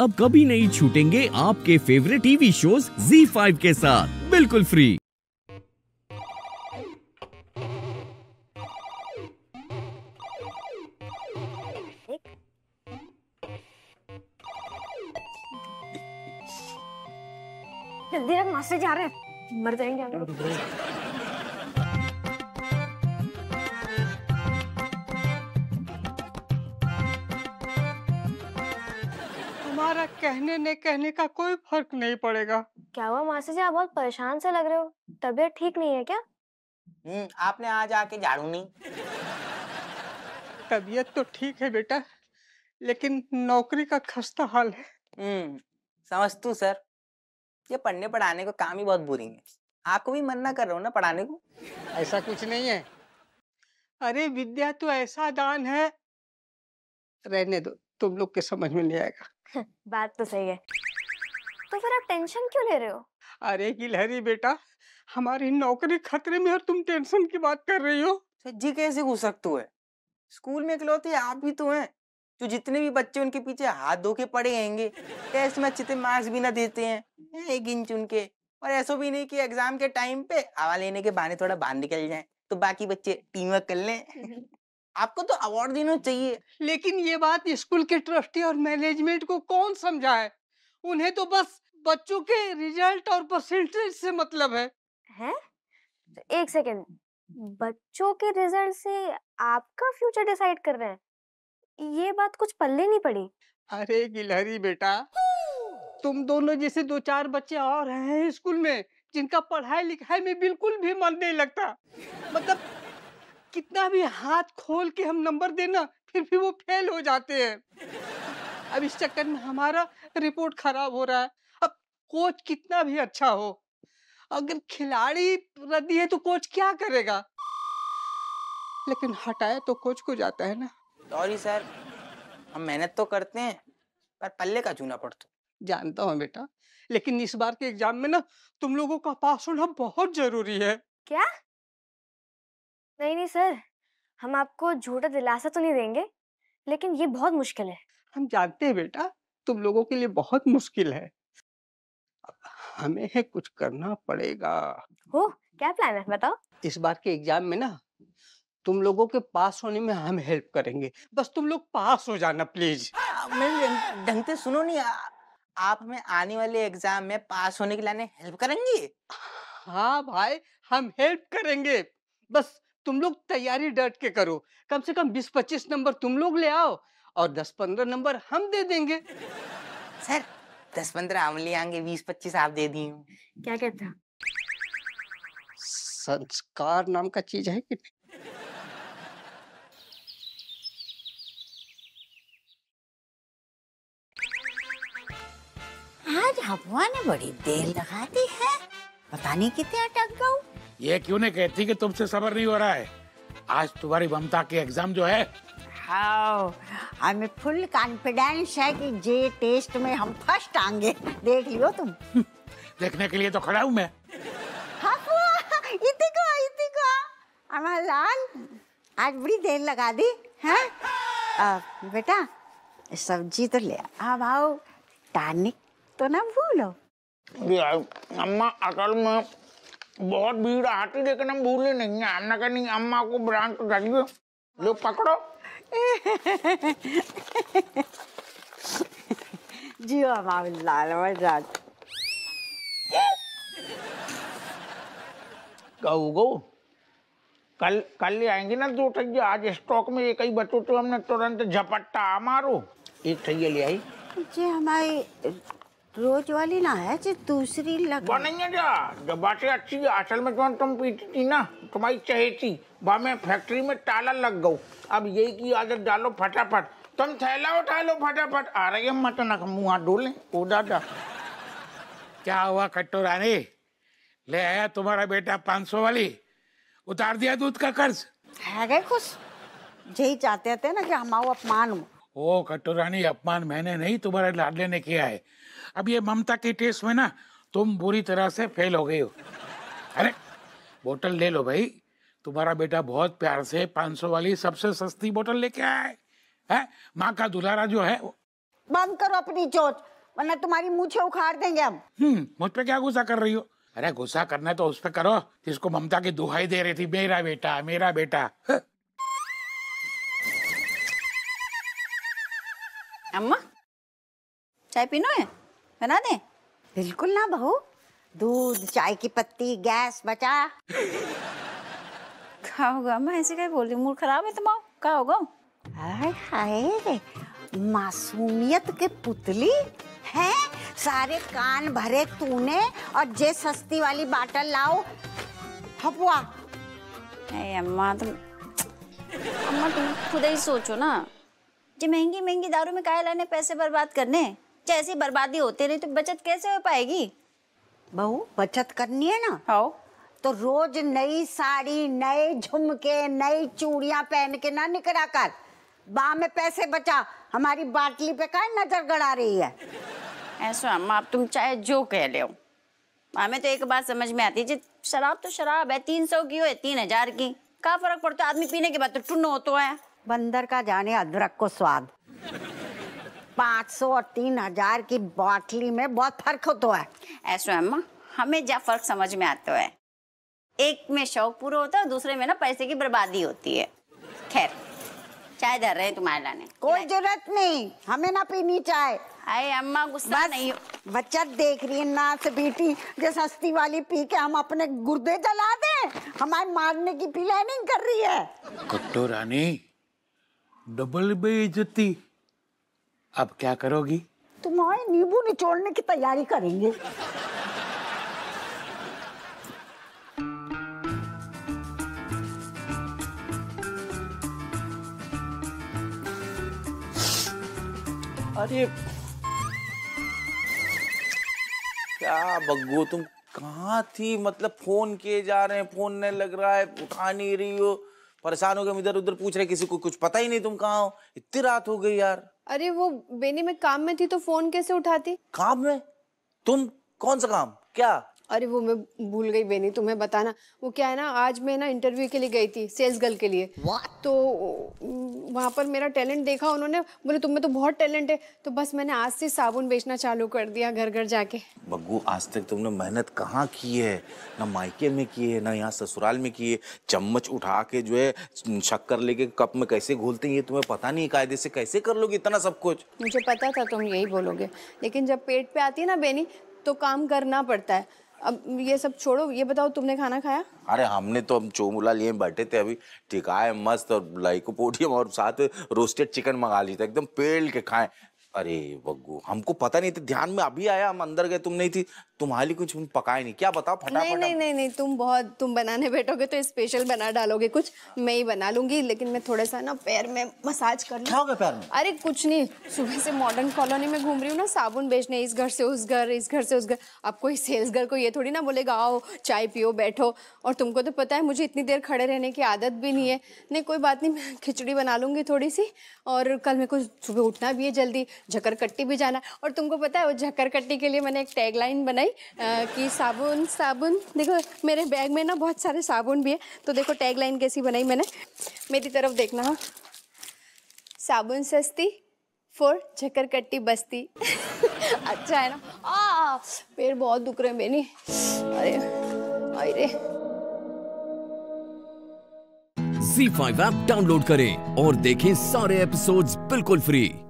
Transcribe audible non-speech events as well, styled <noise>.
अब कभी नहीं छूटेंगे आपके फेवरेट टीवी शोज Z5 के साथ बिल्कुल फ्री जल्दी रख मास्टर जा रहे हैं मर जाएंगे हम कहने ने कहने का कोई फर्क नहीं पड़ेगा क्या हुआ मासी जी आप बहुत परेशान से लग रहे हो तबीयत ठीक नहीं है क्या हम्म, आपने आज आके झाड़ू नहीं तबीयत तो ठीक है बेटा लेकिन नौकरी का खस्ता हाल है हम्म, समझतू सर ये पढ़ने पढ़ाने का काम ही बहुत बोरिंग है आपको भी मन ना कर रहा हूँ ना पढ़ाने को ऐसा कुछ नहीं है अरे विद्या तो ऐसा दान है रहने दो तुम लोग के समझ में नहीं आएगा <laughs> बात तो सही है तो फिर आप टेंशन क्यों ले रहे हो अरे गिलहरी बेटा हमारी नौकरी खतरे में और तुम टेंशन की बात कर रही हो जी कैसे घुस सकते है स्कूल में इकलौते आप भी तो हैं जो जितने भी बच्चे उनके पीछे हाथ धो के पड़े रहेंगे टेस्ट में अच्छे से मार्क्स भी ना देते हैं एक इंच उनके और ऐसा भी नहीं कि एग्जाम के टाइम पे हवा लेने के बहाने थोड़ा बाहर निकल जाए तो बाकी बच्चे टीम वर्क कर लें आपको तो अवार्ड देना चाहिए लेकिन ये बात स्कूल के ट्रस्टी और मैनेजमेंट को कौन समझाए उन्हें तो बस बच्चों के रिजल्ट और परसेंटेज से मतलब है हैं? तो एक सेकेंड बच्चों के रिजल्ट से आपका फ्यूचर डिसाइड कर रहे हैं ये बात कुछ पल्ले नहीं पड़ी अरे गिलहरी बेटा तुम दोनों जैसे दो चार बच्चे और हैं स्कूल में जिनका पढ़ाई लिखाई में बिल्कुल भी मन नहीं लगता मतलब कितना भी हाथ खोल के हम नंबर देना फिर भी वो फेल हो जाते हैं अब इस चक्कर में हमारा रिपोर्ट खराब हो रहा है अब कोच कितना भी अच्छा हो अगर खिलाड़ी रद्दी है तो कोच क्या करेगा लेकिन हटाया तो कोच को जाता है ना सॉरी सर हम मेहनत तो करते हैं पर पल्ले का चूना पड़ता तो। जानता हूँ बेटा लेकिन इस बार के एग्जाम में ना तुम लोगों का पास होना बहुत जरूरी है क्या नहीं नहीं सर हम आपको झूठा दिलासा तो नहीं देंगे लेकिन ये बहुत मुश्किल है हम जानते हैं बेटा तुम लोगों के लिए बहुत मुश्किल है हमें है कुछ करना पड़ेगा हो क्या प्लान है बताओ इस बार के एग्जाम में ना तुम लोगों के पास होने में हम हेल्प करेंगे बस तुम लोग पास हो जाना प्लीज ढंग से सुनो नहीं आप हमें आने वाले एग्जाम में पास होने के लिए हेल्प करेंगे हाँ भाई हम हेल्प करेंगे बस तुम लोग तैयारी डट के करो कम से कम 20-25 नंबर तुम लोग ले आओ और 10-15 नंबर हम दे देंगे सर 10-15 हम ले आएंगे 20-25 आप दे दिए क्या कहता संस्कार नाम का चीज है कि आज हवा ने बड़ी देर लगा दी है पता नहीं कितने अटक गऊ ये क्यों नहीं कहती कि तुमसे सबर नहीं हो रहा है आज तुम्हारी ममता के एग्जाम जो है हमें फुल कॉन्फिडेंस है कि जे टेस्ट में हम फर्स्ट आएंगे देख लियो तुम <laughs> देखने के लिए तो खड़ा हूँ मैं हाँ इतिको इतिको अमर लाल आज बड़ी देर लगा दी है बेटा सब्जी तो ले अब आओ टानिक तो ना भूलो अम्मा अकल में बहुत भीड़ आती लेकिन हम भूले नहीं है हमने कहा नहीं अम्मा को ब्रांच चाहिए तो लो पकड़ो जियो अम्मा लाल राज कहू गो कल कल ले आएंगे ना दो ठैया आज स्टॉक में एक ही बचो तो हमने तुरंत झपट्टा मारो एक ठैया ले आई जी हमारी रोज वाली ना है जी दूसरी लग बनेंगे जा जब बातें अच्छी असल में जो तो तुम पीती थी ना तुम्हारी चहेती वहां में फैक्ट्री में ताला लग गो अब यही की आदत डालो फटाफट तुम थैला उठा लो फटाफट आ रही है मत ना मुँह डोले ओ दादा क्या हुआ खट्टू रानी ले आया तुम्हारा बेटा पाँच सौ वाली उतार दिया दूध का कर्ज है गए खुश यही चाहते थे ना कि हमारा अपमान हो ओ खट्टू रानी अपमान मैंने नहीं तुम्हारे लाडले ने किया है अब ये ममता के टेस्ट में ना तुम बुरी तरह से फेल हो गई हो अरे बोतल ले लो भाई तुम्हारा बेटा बहुत प्यार से 500 वाली सबसे सस्ती बोतल लेके आया है, है? माँ का दुलारा जो है बंद करो अपनी चोट वरना तुम्हारी मुझे उखाड़ देंगे हम हम्म मुझ पे क्या गुस्सा कर रही हो अरे गुस्सा करना है तो उस पे करो जिसको ममता की दुहाई दे रही थी मेरा बेटा मेरा बेटा अम्मा चाय पीना है बना दें बिल्कुल ना बहू दूध चाय की पत्ती गैस बचा क्या होगा मैं ऐसे क्या बोल रही मूड खराब है तुम्हारा क्या होगा हाय हाय मासूमियत के पुतली है सारे कान भरे तूने और जे सस्ती वाली बाटल लाओ हपुआ अम्मा तुम अम्मा तुम खुद ही सोचो ना जे महंगी महंगी दारू में काय लाने पैसे बर्बाद करने जैसे बर्बादी होती रही तो बचत कैसे हो पाएगी बहू बचत करनी है ना हाँ तो रोज नई साड़ी नए झुमके नई चूड़िया पहन के ना निकला कर बा में पैसे बचा हमारी बाटली पे का नजर गड़ा रही है ऐसा अम्मा आप तुम चाहे जो कह ले हमें तो एक बात समझ में आती है शराब तो शराब है तीन सौ की हो या तीन हजार की क्या फर्क पड़ता है आदमी पीने के बाद तो टुन्न होता तो है बंदर का जाने अदरक को स्वाद पाँच सौ और तीन हजार की बॉटली में बहुत फर्क होता है ऐसा अम्मा हमें जब फर्क समझ में आता है एक में शौक पूरा होता है दूसरे में ना पैसे की बर्बादी होती है खैर चाय धर रहे तुम्हारे लाने कोई जरूरत नहीं हमें ना पीनी चाय अरे अम्मा गुस्सा नहीं बच्चा देख रही है ना से बेटी जो सस्ती वाली पी के हम अपने गुर्दे जला दे हमारे मारने की प्लानिंग कर रही है कट्टो रानी डबल बेइज्जती अब क्या करोगी तुम्हारे नींबू निचोड़ने की तैयारी करेंगे अरे क्या बग्गू तुम कहाँ थी मतलब फोन किए जा रहे हैं फोन नहीं लग रहा है उठा नहीं रही हो परेशान हो गए इधर उधर पूछ रहे किसी को कुछ पता ही नहीं तुम कहाँ हो इतनी रात हो गई यार अरे वो बेनी में काम में थी तो फोन कैसे उठाती काम में तुम कौन सा काम क्या अरे वो मैं भूल गई बेनी तुम्हें बताना वो क्या है ना आज मैं ना इंटरव्यू के लिए गई थी सेल्स गर्ल के लिए What? तो वहाँ पर मेरा टैलेंट देखा उन्होंने बोले तुम्हें तो बहुत टैलेंट है तो बस मैंने आज से साबुन बेचना चालू कर दिया घर घर जाके बग्गू आज तक तुमने मेहनत कहाँ की है ना मायके में की है ना यहाँ ससुराल में की है चम्मच उठा के जो है शक्कर लेके कप में कैसे घोलते हैं ये तुम्हें पता नहीं कायदे से कैसे कर लोगे इतना सब कुछ मुझे पता था तुम यही बोलोगे लेकिन जब पेट पे आती है ना बेनी तो काम करना पड़ता है अब ये सब छोड़ो ये बताओ तुमने खाना खाया अरे हमने तो हम चोमुला लिए बैठे थे अभी टिकाए मस्त और लाइको पोडियम और साथ रोस्टेड चिकन मंगा ली था एकदम पेल के खाए अरे बग्गू हमको पता नहीं था ध्यान में अभी आया हम अंदर गए तुम नहीं थी तुम्हारी कुछ हम पकाए नहीं क्या बताओ फटा नहीं नहीं नहीं नहीं तुम बहुत तुम बनाने बैठोगे तो स्पेशल बना डालोगे कुछ मैं ही बना लूंगी लेकिन मैं थोड़ा सा ना पैर में मसाज कर लूँ क्या पैर में अरे कुछ नहीं सुबह से मॉडर्न कॉलोनी में घूम रही हूँ ना साबुन बेचने इस घर से उस घर इस घर से उस घर अब कोई सेल्स गर्ल को ये थोड़ी ना बोलेगा आओ चाय पियो बैठो और तुमको तो पता है मुझे इतनी देर खड़े रहने की आदत भी नहीं है नहीं कोई बात नहीं मैं खिचड़ी बना लूंगी थोड़ी सी और कल मेरे को सुबह उठना भी है जल्दी झकरकट्टी भी जाना और तुमको पता है वो झकरकट्टी के लिए मैंने एक टैगलाइन बनाई नहीं आ, कि साबुन साबुन देखो मेरे बैग में ना बहुत सारे साबुन भी है तो देखो टैग लाइन कैसी बनाई मैंने मेरी तरफ देखना हाँ साबुन सस्ती फोर कट्टी बस्ती <laughs> अच्छा है ना आ पेड़ बहुत दुख रहे मेरी अरे अरे जी फाइव ऐप डाउनलोड करें और देखें सारे एपिसोड्स बिल्कुल फ्री